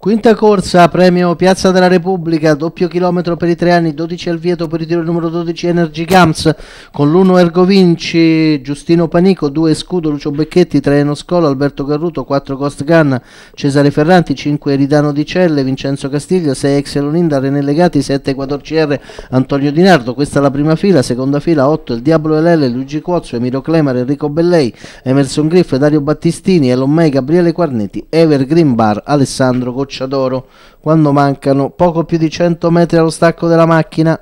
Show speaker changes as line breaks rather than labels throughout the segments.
Quinta corsa, premio Piazza della Repubblica, doppio chilometro per i tre anni, 12 al vieto per il tiro numero 12 Energy Gams, con l'1 Vinci, Giustino Panico, 2 Scudo, Lucio Becchetti, 3 Enoscola, Alberto Carruto, 4 Cost Gun, Cesare Ferranti, 5 Ridano Di Celle, Vincenzo Castiglio, 6 Exeloninda, René Legati, 7 14R, Antonio Di Nardo, questa è la prima fila, seconda fila 8 Il Diablo LL, Luigi Cuozzo, Emiro Clemare, Enrico Bellei, Emerson Griff, Dario Battistini, Elon May, Gabriele Quarnetti, Evergreen Bar, Alessandro Cocci goccia d'oro quando mancano poco più di 100 metri allo stacco della macchina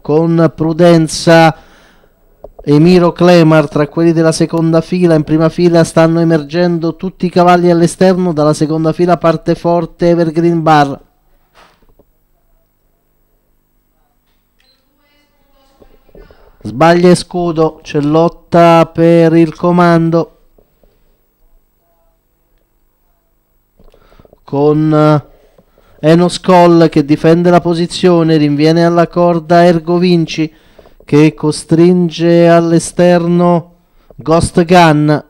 con prudenza Emiro Clemar tra quelli della seconda fila in prima fila stanno emergendo tutti i cavalli all'esterno dalla seconda fila parte forte Evergreen Bar sbaglia e scudo c'è lotta per il comando con eh, Enos Call che difende la posizione, rinviene alla corda Ergo Vinci che costringe all'esterno Ghost Gun.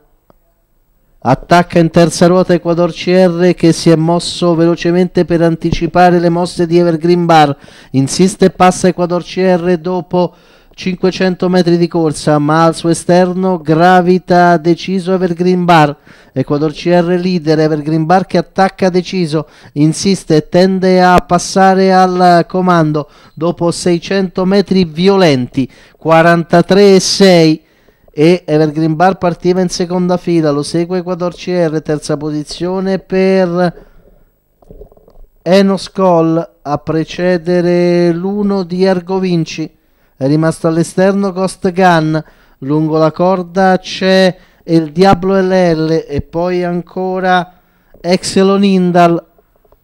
Attacca in terza ruota Ecuador CR che si è mosso velocemente per anticipare le mosse di Evergreen Bar. Insiste e passa Ecuador CR dopo 500 metri di corsa, ma al suo esterno gravita deciso Evergreen Bar. Ecuador CR leader, Evergreen Bar che attacca deciso, insiste e tende a passare al comando dopo 600 metri violenti, 43 e 6 e Evergreen Bar partiva in seconda fila, lo segue Ecuador CR, terza posizione per Enos Col a precedere l'uno di Ergovinci è rimasto all'esterno Ghost Gun, lungo la corda c'è il Diablo LL e poi ancora Exelon Indal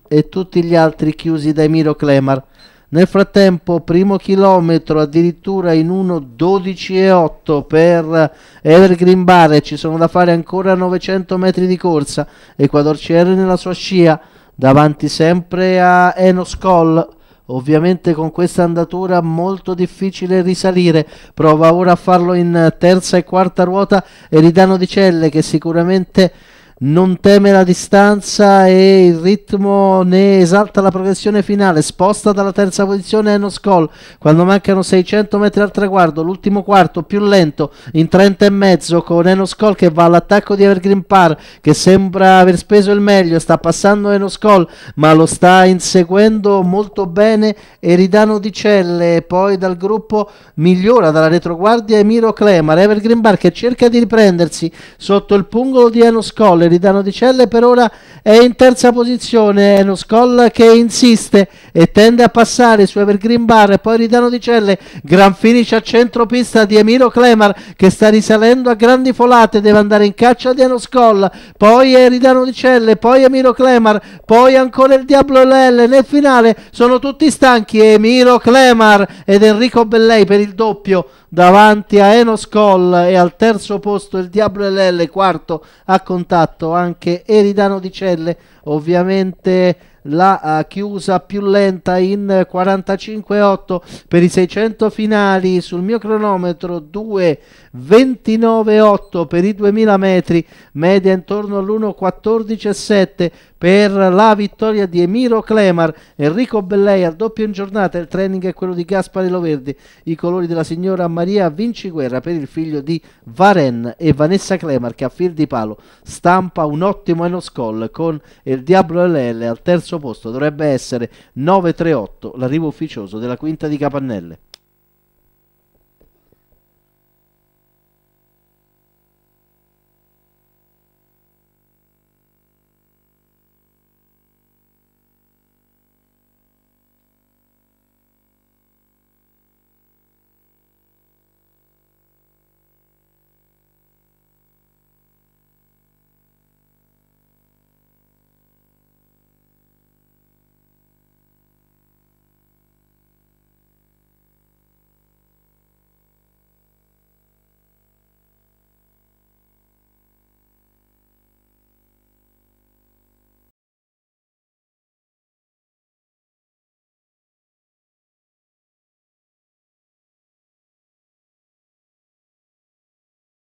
e tutti gli altri chiusi dai Miro Clemar. Nel frattempo, primo chilometro addirittura in 1.12.8 per Evergreen e ci sono da fare ancora 900 metri di corsa. Ecuador CR nella sua scia, davanti sempre a Enos Col Ovviamente con questa andatura molto difficile risalire, prova ora a farlo in terza e quarta ruota Eridano Di Celle che sicuramente non teme la distanza e il ritmo ne esalta la progressione finale, sposta dalla terza posizione Eno Skoll quando mancano 600 metri al traguardo, l'ultimo quarto più lento in 30 e mezzo con Enoscol che va all'attacco di Evergreen Par che sembra aver speso il meglio, sta passando Enoscol ma lo sta inseguendo molto bene Eridano Di Celle, poi dal gruppo migliora dalla retroguardia Emiro Clemar, Evergreen Bar che cerca di riprendersi sotto il pungolo di Enoscol Loreditano di Celle per ora è in terza posizione, è uno Scoll che insiste e tende a passare su Evergreen Bar e poi Ridano di Celle, gran finish a centropista di Emiro Clemar che sta risalendo a grandi folate, deve andare in caccia di Eno Scoll, poi è Ridano di Celle, poi Emiro Clemar, poi ancora il Diablo LL, nel finale sono tutti stanchi Emiro Clemar ed Enrico Bellei per il doppio davanti a Enos Col e al terzo posto il Diablo LL, quarto a contatto anche Eridano Di Celle, ovviamente la uh, chiusa più lenta in 45.8 per i 600 finali sul mio cronometro 2.29.8 per i 2000 metri media intorno all'1.14.7 per la vittoria di Emiro Clemar, Enrico Bellei al doppio in giornata, il training è quello di Gaspare Loverdi, i colori della signora Maria Vinci Guerra per il figlio di Varen e Vanessa Clemar che a fil di palo stampa un ottimo enoscol con il Diablo LL al terzo terzo posto dovrebbe essere 938, l'arrivo ufficioso della quinta di Capannelle.